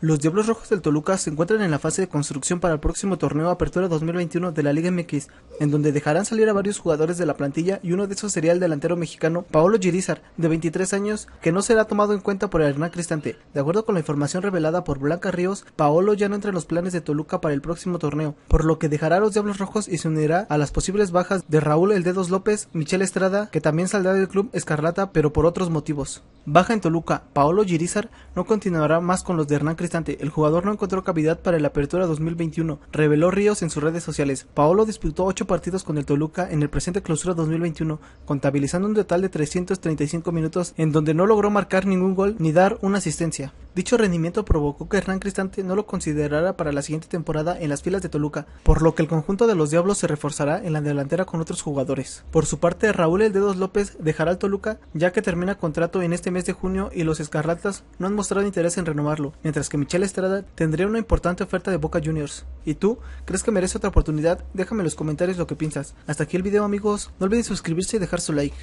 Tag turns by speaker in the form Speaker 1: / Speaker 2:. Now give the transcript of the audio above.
Speaker 1: Los Diablos Rojos del Toluca se encuentran en la fase de construcción para el próximo torneo Apertura 2021 de la Liga MX, en donde dejarán salir a varios jugadores de la plantilla y uno de esos sería el delantero mexicano Paolo Girizar, de 23 años, que no será tomado en cuenta por el Hernán Cristante. De acuerdo con la información revelada por Blanca Ríos, Paolo ya no entra en los planes de Toluca para el próximo torneo, por lo que dejará a los Diablos Rojos y se unirá a las posibles bajas de Raúl El Dedos López, Michelle Estrada, que también saldrá del club Escarlata, pero por otros motivos. Baja en Toluca, Paolo Girizar no continuará más con los de Hernán Cristante. El jugador no encontró cavidad para la apertura 2021, reveló Ríos en sus redes sociales. Paolo disputó 8 partidos con el Toluca en el presente clausura 2021, contabilizando un total de 335 minutos en donde no logró marcar ningún gol ni dar una asistencia. Dicho rendimiento provocó que Hernán Cristante no lo considerara para la siguiente temporada en las filas de Toluca, por lo que el conjunto de los Diablos se reforzará en la delantera con otros jugadores. Por su parte, Raúl El Dedos López dejará al Toluca ya que termina contrato en este mes de junio y los Escarlatas no han mostrado interés en renovarlo, mientras que Michelle Estrada tendría una importante oferta de Boca Juniors. ¿Y tú? ¿Crees que merece otra oportunidad? Déjame en los comentarios lo que piensas. Hasta aquí el video amigos, no olvides suscribirse y dejar su like.